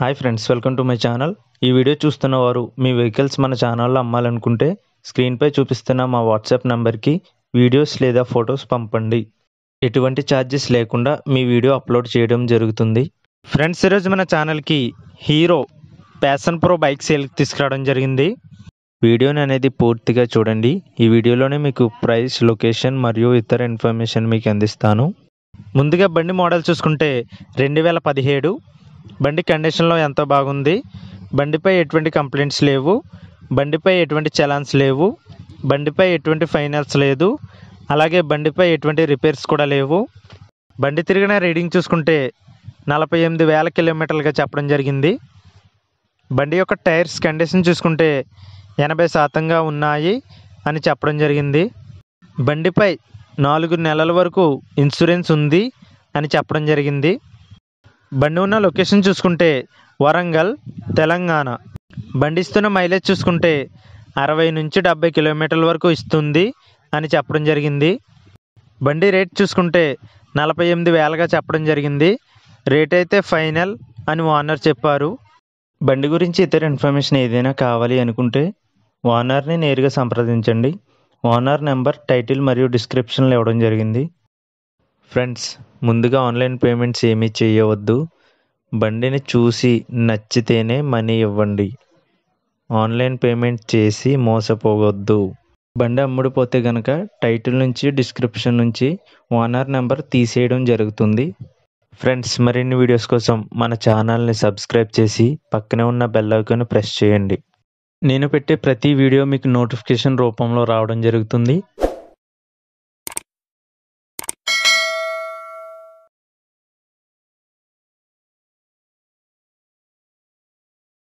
hi friends welcome to my channel ఈ video చూస్తున్న వారు మీ వెహికల్స్ మన ఛానల్లో అమ్మాలనుకుంటే స్క్రీన్పై చూపిస్తున్న మా వాట్సాప్ నెంబర్కి వీడియోస్ లేదా ఫొటోస్ పంపండి ఎటువంటి ఛార్జెస్ లేకుండా మీ వీడియో అప్లోడ్ చేయడం జరుగుతుంది ఫ్రెండ్స్ ఈరోజు మన ఛానల్కి హీరో ప్యాషన్ ప్రో బైక్ సేల్కి తీసుకురావడం జరిగింది వీడియోని అనేది పూర్తిగా చూడండి ఈ వీడియోలోనే మీకు ప్రైస్ లొకేషన్ మరియు ఇతర ఇన్ఫర్మేషన్ మీకు అందిస్తాను ముందుగా బండి మోడల్ చూసుకుంటే రెండు వేల పదిహేడు బండి కండిషన్లో ఎంతో బాగుంది బండిపై ఎటువంటి కంప్లైంట్స్ లేవు బండిపై ఎటువంటి చలాన్స్ లేవు బండిపై ఎటువంటి ఫైనాన్స్ లేదు అలాగే బండిపై ఎటువంటి రిపేర్స్ కూడా లేవు బండి తిరిగిన రీడింగ్ చూసుకుంటే నలభై ఎనిమిది వేల కిలోమీటర్లుగా చెప్పడం జరిగింది బండి యొక్క టైర్స్ కండిషన్ చూసుకుంటే ఎనభై శాతంగా ఉన్నాయి అని చెప్పడం జరిగింది బండిపై నాలుగు నెలల వరకు ఇన్సూరెన్స్ ఉంది అని చెప్పడం జరిగింది బండి ఉన్న లొకేషన్ చూసుకుంటే వరంగల్ తెలంగాణ బండి ఇస్తున్న మైలేజ్ చూసుకుంటే అరవై నుంచి డెబ్బై కిలోమీటర్ల వరకు ఇస్తుంది అని చెప్పడం జరిగింది బండి రేట్ చూసుకుంటే నలభై ఎనిమిది వేలగా చెప్పడం జరిగింది రేట్ అయితే ఫైనల్ అని ఓనర్ చెప్పారు బండి గురించి ఇతర ఇన్ఫర్మేషన్ ఏదైనా కావాలి అనుకుంటే ఓనర్ని నేరుగా సంప్రదించండి ఓనర్ నెంబర్ టైటిల్ మరియు డిస్క్రిప్షన్లో ఇవ్వడం జరిగింది ఫ్రెండ్స్ ముందుగా ఆన్లైన్ పేమెంట్స్ ఏమీ చేయవద్దు బండిని చూసి నచ్చితేనే మనీ ఇవ్వండి ఆన్లైన్ పేమెంట్ చేసి మోసపోవద్దు బండి అమ్ముడుపోతే కనుక టైటిల్ నుంచి డిస్క్రిప్షన్ నుంచి ఓనర్ నెంబర్ తీసేయడం జరుగుతుంది ఫ్రెండ్స్ మరిన్ని వీడియోస్ కోసం మన ఛానల్ని సబ్స్క్రైబ్ చేసి పక్కనే ఉన్న బెల్ ఐకాన్ ప్రెస్ చేయండి నేను పెట్టే ప్రతి వీడియో మీకు నోటిఫికేషన్ రూపంలో రావడం జరుగుతుంది